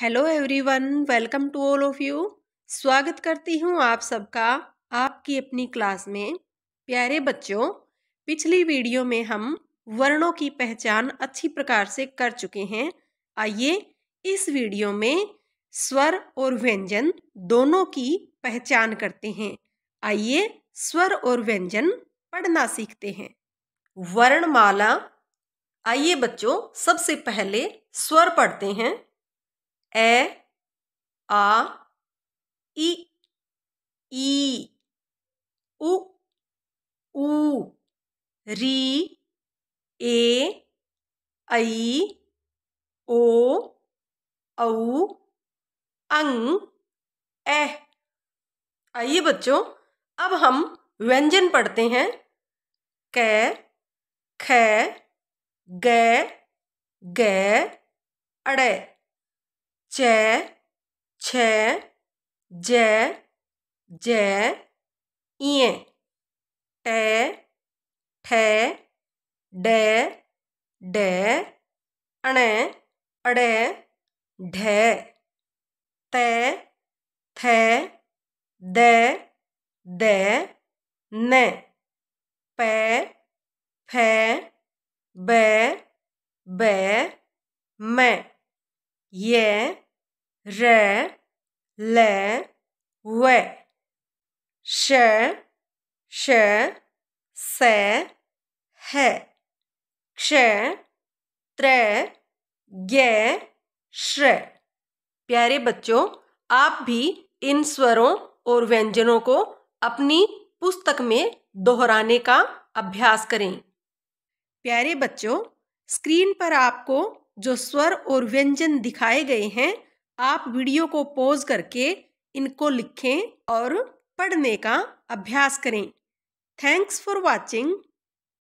hello everyone welcome to all of you स्वागत करती हूँ आप सबका आपकी अपनी क्लास में प्यारे बच्चों पिछली वीडियो में हम वर्णों की पहचान अच्छी प्रकार से कर चुके हैं आइए इस वीडियो में स्वर और व्यंजन दोनों की पहचान करते हैं आइए स्वर और व्यंजन पढ़ना सीखते हैं वर्णमाला आइए बच्चों सबसे पहले स्वर पढ़ते हैं ए आ इ ई उ ऊ री ए ऐ ओ औ अंग ए आइए बच्चों अब हम व्यंजन पढ़ते हैं कै ख ग ग अड़े च छ जे ज इए ट ठ डे ड अण अड़ ढ त थ दे द न प फ बे ब म य रे ले वे श श से है क्ष त्र गे श्र प्यारे बच्चों आप भी इन स्वरों और व्यंजनों को अपनी पुस्तक में दोहराने का अभ्यास करें प्यारे बच्चों स्क्रीन पर आपको जो स्वर और व्यंजन दिखाए गए हैं आप वीडियो को पॉज करके इनको लिखें और पढ़ने का अभ्यास करें थैंक्स फॉर वॉचिंग